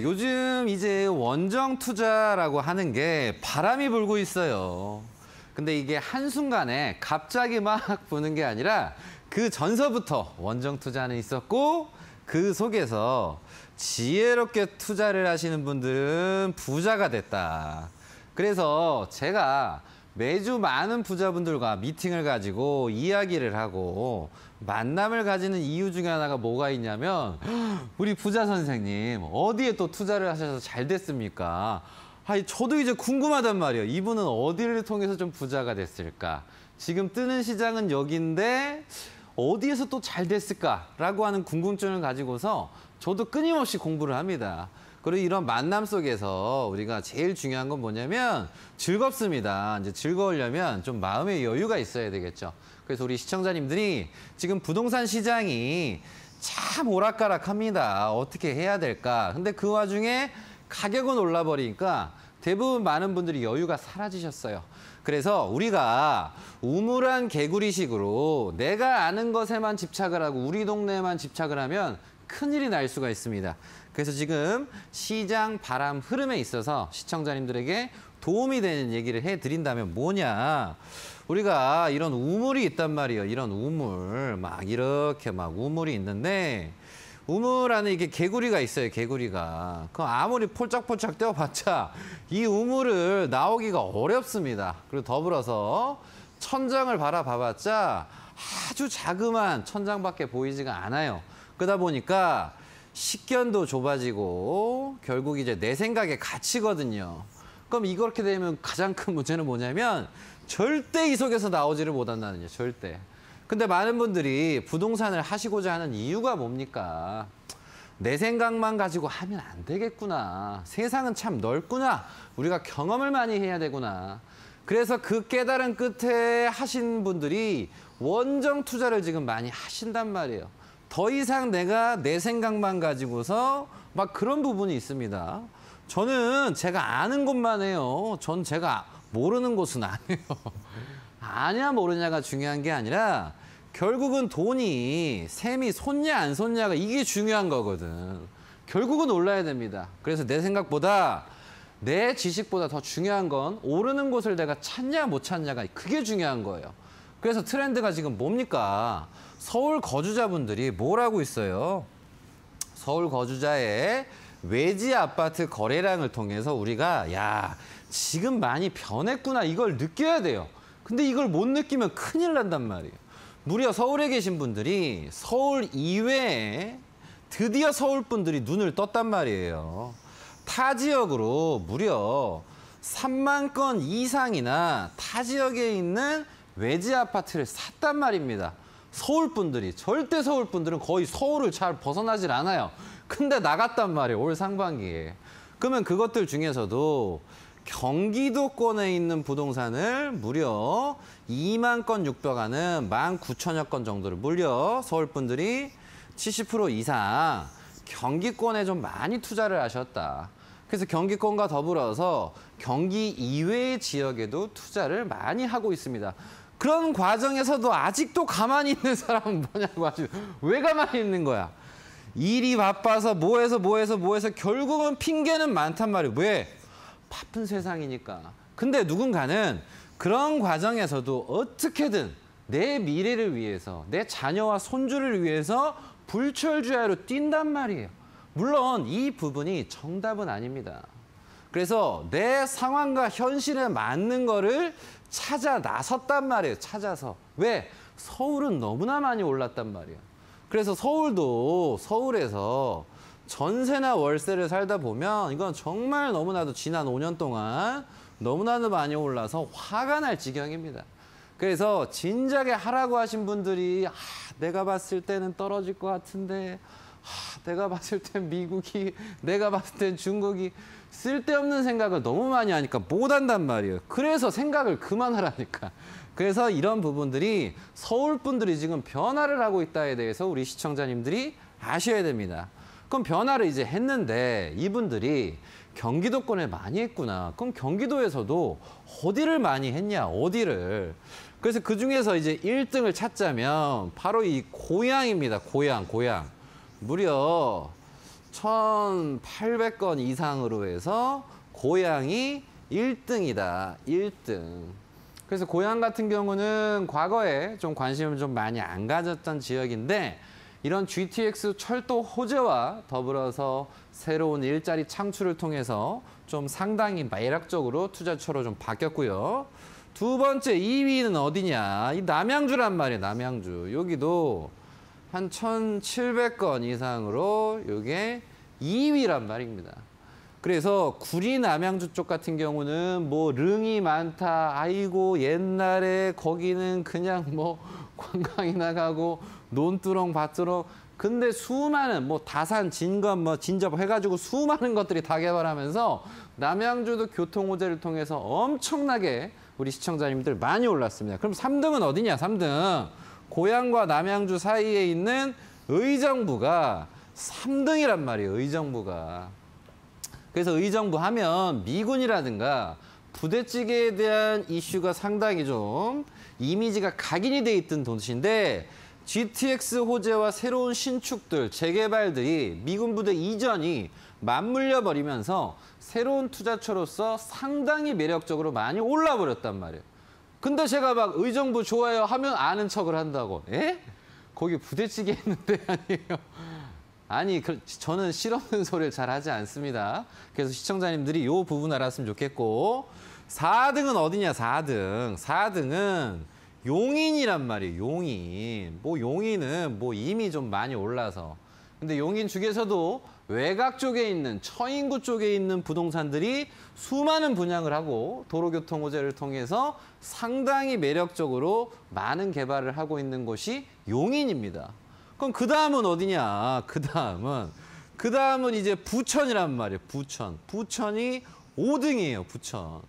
요즘 이제 원정 투자라고 하는 게 바람이 불고 있어요. 근데 이게 한순간에 갑자기 막 부는 게 아니라 그 전서부터 원정 투자는 있었고 그 속에서 지혜롭게 투자를 하시는 분들은 부자가 됐다. 그래서 제가 매주 많은 부자분들과 미팅을 가지고 이야기를 하고 만남을 가지는 이유 중에 하나가 뭐가 있냐면 우리 부자 선생님 어디에 또 투자를 하셔서 잘 됐습니까? 아니 저도 이제 궁금하단 말이에요. 이분은 어디를 통해서 좀 부자가 됐을까? 지금 뜨는 시장은 여기인데 어디에서 또 잘 됐을까라고 하는 궁금증을 가지고서 저도 끊임없이 공부를 합니다. 그리고 이런 만남 속에서 우리가 제일 중요한 건 뭐냐면 즐겁습니다. 이제 즐거우려면 좀 마음의 여유가 있어야 되겠죠. 그래서 우리 시청자님들이 지금 부동산 시장이 참 오락가락합니다. 어떻게 해야 될까? 근데 그 와중에 가격은 올라버리니까 대부분 많은 분들이 여유가 사라지셨어요. 그래서 우리가 우물안 개구리식으로 내가 아는 것에만 집착을 하고 우리 동네에만 집착을 하면 큰일이 날 수가 있습니다. 그래서 지금 시장 바람 흐름에 있어서 시청자님들에게 도움이 되는 얘기를 해드린다면 뭐냐. 우리가 이런 우물이 있단 말이에요. 이런 우물. 막 이렇게 막 우물이 있는데 우물 안에 이게 개구리가 있어요, 개구리가. 그 아무리 폴짝폴짝 떼어봤자 이 우물을 나오기가 어렵습니다. 그리고 더불어서 천장을 바라봐봤자 아주 자그마한 천장밖에 보이지가 않아요. 그러다 보니까 식견도 좁아지고 결국 이제 내 생각에 가치거든요 그럼 이렇게 되면 가장 큰 문제는 뭐냐면 절대 이 속에서 나오지를 못한다는 거죠. 절대. 근데 많은 분들이 부동산을 하시고자 하는 이유가 뭡니까? 내 생각만 가지고 하면 안 되겠구나. 세상은 참 넓구나. 우리가 경험을 많이 해야 되구나. 그래서 그 깨달은 끝에 하신 분들이 원정 투자를 지금 많이 하신단 말이에요. 더 이상 내가 내 생각만 가지고서 막 그런 부분이 있습니다. 저는 제가 아는 것만 해요. 전 제가 모르는 곳은아니에요 아냐 모르냐가 중요한 게 아니라 결국은 돈이 셈이 손냐 안 손냐가 이게 중요한 거거든. 결국은 올라야 됩니다. 그래서 내 생각보다 내 지식보다 더 중요한 건 오르는 곳을 내가 찾냐 못 찾냐가 그게 중요한 거예요. 그래서 트렌드가 지금 뭡니까? 서울 거주자분들이 뭘 하고 있어요? 서울 거주자의 외지 아파트 거래량을 통해서 우리가 야 지금 많이 변했구나 이걸 느껴야 돼요. 근데 이걸 못 느끼면 큰일 난단 말이에요. 무려 서울에 계신 분들이 서울 이외에 드디어 서울 분들이 눈을 떴단 말이에요. 타 지역으로 무려 3만 건 이상이나 타 지역에 있는 외지 아파트를 샀단 말입니다. 서울 분들이 절대 서울 분들은 거의 서울을 잘 벗어나질 않아요. 근데 나갔단 말이에요. 올 상반기에. 그러면 그것들 중에서도 경기도권에 있는 부동산을 무려 2만 건 육박하는 1만 9천여 건 정도를 무려 서울 분들이 70% 이상 경기권에 좀 많이 투자를 하셨다. 그래서 경기권과 더불어서 경기 이외의 지역에도 투자를 많이 하고 있습니다. 그런 과정에서도 아직도 가만히 있는 사람은 뭐냐고 하시죠. 왜 가만히 있는 거야? 일이 바빠서 뭐해서 뭐해서 뭐해서 결국은 핑계는 많단 말이에요. 왜? 바쁜 세상이니까. 근데 누군가는 그런 과정에서도 어떻게든 내 미래를 위해서 내 자녀와 손주를 위해서 불철주야로 뛴단 말이에요. 물론 이 부분이 정답은 아닙니다. 그래서 내 상황과 현실에 맞는 거를 찾아 나섰단 말이에요. 찾아서. 왜? 서울은 너무나 많이 올랐단 말이에요. 그래서 서울도 서울에서 전세나 월세를 살다 보면 이건 정말 너무나도 지난 5년 동안 너무나도 많이 올라서 화가 날 지경입니다. 그래서 진작에 하라고 하신 분들이 아, 내가 봤을 때는 떨어질 것 같은데 내가 봤을 땐 미국이, 내가 봤을 땐 중국이 쓸데없는 생각을 너무 많이 하니까 못 한단 말이에요. 그래서 생각을 그만하라니까. 그래서 이런 부분들이 서울 분들이 지금 변화를 하고 있다에 대해서 우리 시청자님들이 아셔야 됩니다. 그럼 변화를 이제 했는데 이분들이 경기도권에 많이 했구나. 그럼 경기도에서도 어디를 많이 했냐, 어디를. 그래서 그중에서 이제 1등을 찾자면 바로 이 고향입니다, 고향, 고향. 무려 1,800건 이상으로 해서 고향이 1등이다. 1등. 그래서 고향 같은 경우는 과거에 좀 관심을 좀 많이 안 가졌던 지역인데 이런 GTX 철도 호재와 더불어서 새로운 일자리 창출을 통해서 좀 상당히 매력적으로 투자처로 좀 바뀌었고요. 두 번째 2위는 어디냐? 이 남양주란 말이에요, 남양주. 여기도 한 1,700건 이상으로 이게 2위란 말입니다. 그래서 구리 남양주 쪽 같은 경우는 뭐 릉이 많다. 아이고 옛날에 거기는 그냥 뭐 관광이나 가고 논두렁 밭두렁 근데 수많은 뭐 다산 진검뭐 진접 해가지고 수많은 것들이 다 개발하면서 남양주도 교통 호재를 통해서 엄청나게 우리 시청자님들 많이 올랐습니다. 그럼 삼등은 어디냐? 삼등 고향과 남양주 사이에 있는 의정부가 3등이란 말이에요, 의정부가. 그래서 의정부 하면 미군이라든가 부대찌개에 대한 이슈가 상당히 좀 이미지가 각인이 돼 있던 도시인데 GTX 호재와 새로운 신축들, 재개발들이 미군 부대 이전이 맞물려 버리면서 새로운 투자처로서 상당히 매력적으로 많이 올라 버렸단 말이에요. 근데 제가 막 의정부 좋아요 하면 아는 척을 한다고. 예? 거기 부대찌개 했는데 아니에요. 아니, 그, 저는 실없는 소리를 잘 하지 않습니다. 그래서 시청자님들이 요 부분 알았으면 좋겠고 4등은 어디냐, 4등. 4등은 용인이란 말이에요, 용인. 뭐 용인은 뭐 이미 좀 많이 올라서. 근데 용인 중에서도 외곽 쪽에 있는 처인구 쪽에 있는 부동산들이 수많은 분양을 하고 도로교통호재를 통해서 상당히 매력적으로 많은 개발을 하고 있는 곳이 용인입니다. 그럼 그 다음은 어디냐? 그 다음은 그 다음은 이제 부천이란 말이에요. 부천. 부천이 5등이에요. 부천.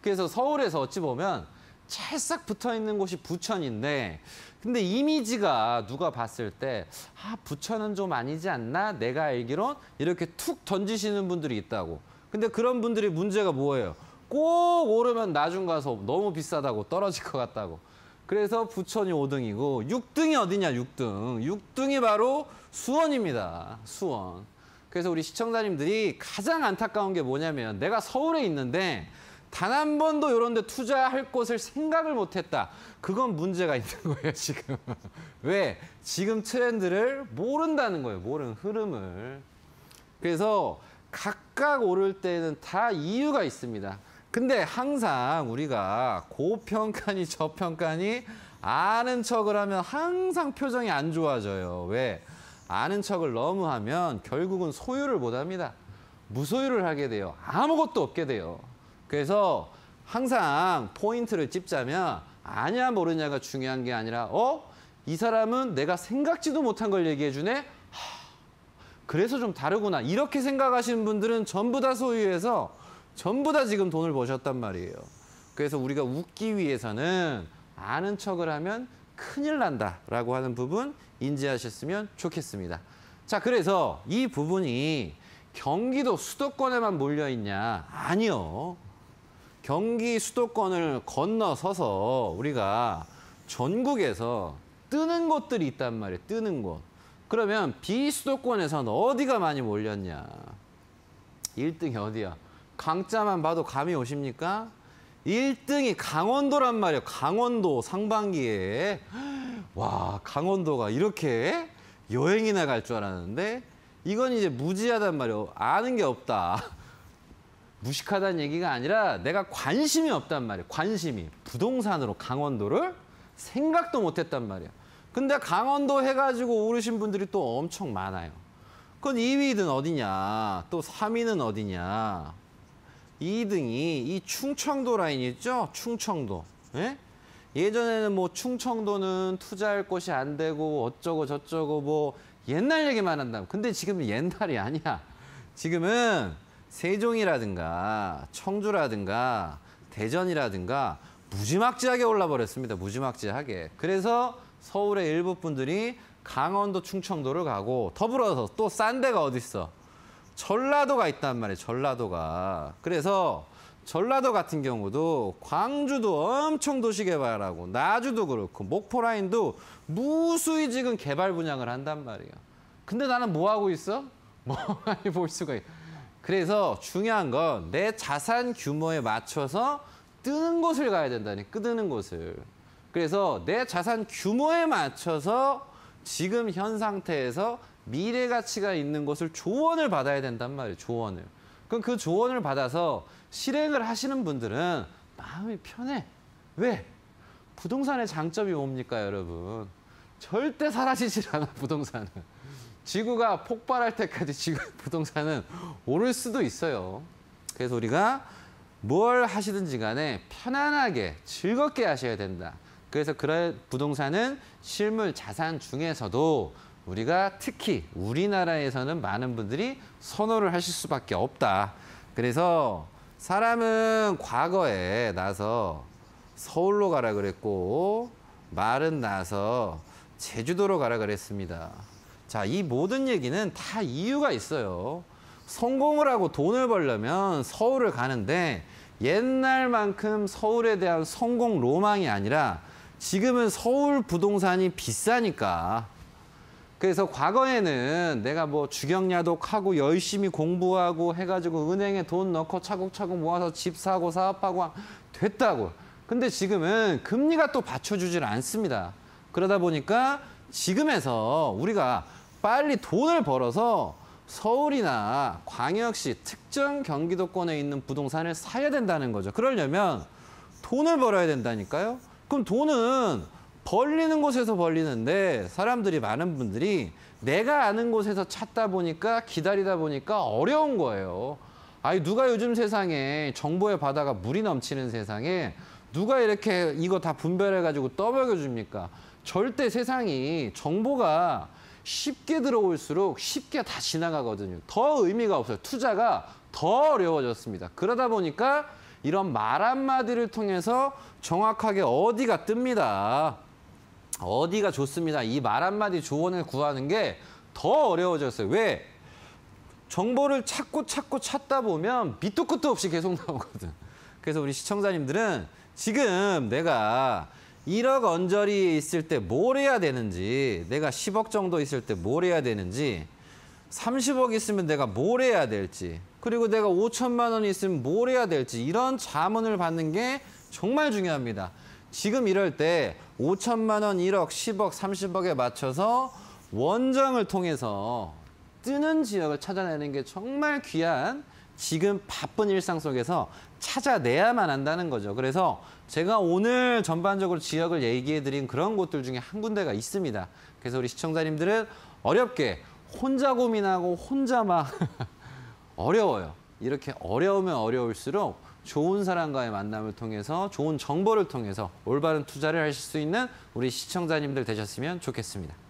그래서 서울에서 어찌 보면 찰싹 붙어 있는 곳이 부천인데 근데 이미지가 누가 봤을 때 아, 부천은 좀 아니지 않나? 내가 알기론 이렇게 툭 던지시는 분들이 있다고. 근데 그런 분들이 문제가 뭐예요? 꼭 오르면 나중 가서 너무 비싸다고 떨어질 것 같다고. 그래서 부천이 5등이고 6등이 어디냐 6등. 6등이 바로 수원입니다. 수원. 그래서 우리 시청자님들이 가장 안타까운 게 뭐냐면 내가 서울에 있는데 단한 번도 이런 데 투자할 곳을 생각을 못했다. 그건 문제가 있는 거예요, 지금. 왜? 지금 트렌드를 모른다는 거예요, 모르는 흐름을. 그래서 각각 오를 때는 다 이유가 있습니다. 근데 항상 우리가 고평가니 저평가니 아는 척을 하면 항상 표정이 안 좋아져요. 왜? 아는 척을 너무 하면 결국은 소유를 못합니다. 무소유를 하게 돼요. 아무것도 없게 돼요. 그래서 항상 포인트를 찝자면 아냐 모르냐가 중요한 게 아니라 어? 이 사람은 내가 생각지도 못한 걸 얘기해 주네? 하, 그래서 좀 다르구나. 이렇게 생각하시는 분들은 전부 다 소유해서 전부 다 지금 돈을 버셨단 말이에요. 그래서 우리가 웃기 위해서는 아는 척을 하면 큰일 난다라고 하는 부분 인지하셨으면 좋겠습니다. 자, 그래서 이 부분이 경기도 수도권에만 몰려 있냐? 아니요. 경기 수도권을 건너서서 우리가 전국에서 뜨는 곳들이 있단 말이에요. 뜨는 곳. 그러면 비수도권에서는 어디가 많이 몰렸냐? 1등이 어디야? 강자만 봐도 감이 오십니까? 1등이 강원도란 말이에요. 강원도 상반기에. 와, 강원도가 이렇게 여행이나 갈 줄 알았는데 이건 이제 무지하단 말이에요. 아는 게 없다. 무식하다는 얘기가 아니라 내가 관심이 없단 말이야. 관심이. 부동산으로 강원도를 생각도 못 했단 말이야. 근데 강원도 해가지고 오르신 분들이 또 엄청 많아요. 그건 2위든 어디냐, 또 3위는 어디냐. 2등이 이 충청도 라인 있죠? 충청도. 예? 예전에는 뭐 충청도는 투자할 곳이 안 되고 어쩌고 저쩌고 뭐 옛날 얘기만 한다. 근데 지금 옛날이 아니야. 지금은 세종이라든가 청주라든가 대전이라든가 무지막지하게 올라버렸습니다. 무지막지하게. 그래서 서울의 일부 분들이 강원도, 충청도를 가고 더불어서 또 싼 데가 어딨어? 전라도가 있단 말이에요. 전라도가. 그래서 전라도 같은 경우도 광주도 엄청 도시 개발하고 나주도 그렇고 목포 라인도 무수히 지금 개발 분양을 한단 말이에요. 근데 나는 뭐 하고 있어? 뭐하니볼 수가 있어. 그래서 중요한 건 내 자산 규모에 맞춰서 뜨는 곳을 가야 된다니, 끄드는 곳을. 그래서 내 자산 규모에 맞춰서 지금 현 상태에서 미래 가치가 있는 곳을 조언을 받아야 된단 말이에요, 조언을. 그럼 그 조언을 받아서 실행을 하시는 분들은 마음이 편해. 왜? 부동산의 장점이 뭡니까, 여러분? 절대 사라지질 않아, 부동산은. 지구가 폭발할 때까지 지금 부동산은 오를 수도 있어요. 그래서 우리가 뭘 하시든지 간에 편안하게 즐겁게 하셔야 된다. 그래서 그런 부동산은 실물 자산 중에서도 우리가 특히 우리나라에서는 많은 분들이 선호를 하실 수밖에 없다. 그래서 사람은 과거에 나서 서울로 가라 그랬고 말은 나서 제주도로 가라 그랬습니다. 자, 이 모든 얘기는 다 이유가 있어요. 성공을 하고 돈을 벌려면 서울을 가는데 옛날만큼 서울에 대한 성공 로망이 아니라 지금은 서울 부동산이 비싸니까 그래서 과거에는 내가 뭐 주경야독하고 열심히 공부하고 해가지고 은행에 돈 넣고 차곡차곡 모아서 집 사고 사업하고 됐다고. 근데 지금은 금리가 또 받쳐주질 않습니다. 그러다 보니까 지금에서 우리가 빨리 돈을 벌어서 서울이나 광역시 특정 경기도권에 있는 부동산을 사야 된다는 거죠. 그러려면 돈을 벌어야 된다니까요. 그럼 돈은 벌리는 곳에서 벌리는데 사람들이 많은 분들이 내가 아는 곳에서 찾다 보니까 기다리다 보니까 어려운 거예요. 아니 누가 요즘 세상에 정보의 바다가 물이 넘치는 세상에 누가 이렇게 이거 다 분별해가지고 떠먹여줍니까? 절대 세상이 정보가 쉽게 들어올수록 쉽게 다 지나가거든요. 더 의미가 없어요. 투자가 더 어려워졌습니다. 그러다 보니까 이런 말 한마디를 통해서 정확하게 어디가 뜹니다. 어디가 좋습니다. 이 말 한마디 조언을 구하는 게 더 어려워졌어요. 왜? 정보를 찾고 찾고 찾다 보면 밑도 끝도 없이 계속 나오거든. 그래서 우리 시청자님들은 지금 내가 1억 언저리 있을 때 뭘 해야 되는지 내가 10억 정도 있을 때 뭘 해야 되는지 30억 있으면 내가 뭘 해야 될지 그리고 내가 5천만 원 있으면 뭘 해야 될지 이런 자문을 받는 게 정말 중요합니다. 지금 이럴 때 5천만 원, 1억, 10억, 30억에 맞춰서 원정을 통해서 뜨는 지역을 찾아내는 게 정말 귀한 지금 바쁜 일상 속에서 찾아내야만 한다는 거죠. 그래서 제가 오늘 전반적으로 지역을 얘기해드린 그런 곳들 중에 한 군데가 있습니다. 그래서 우리 시청자님들은 어렵게 혼자 고민하고 혼자 막 어려워요. 이렇게 어려우면 어려울수록 좋은 사람과의 만남을 통해서 좋은 정보를 통해서 올바른 투자를 하실 수 있는 우리 시청자님들 되셨으면 좋겠습니다.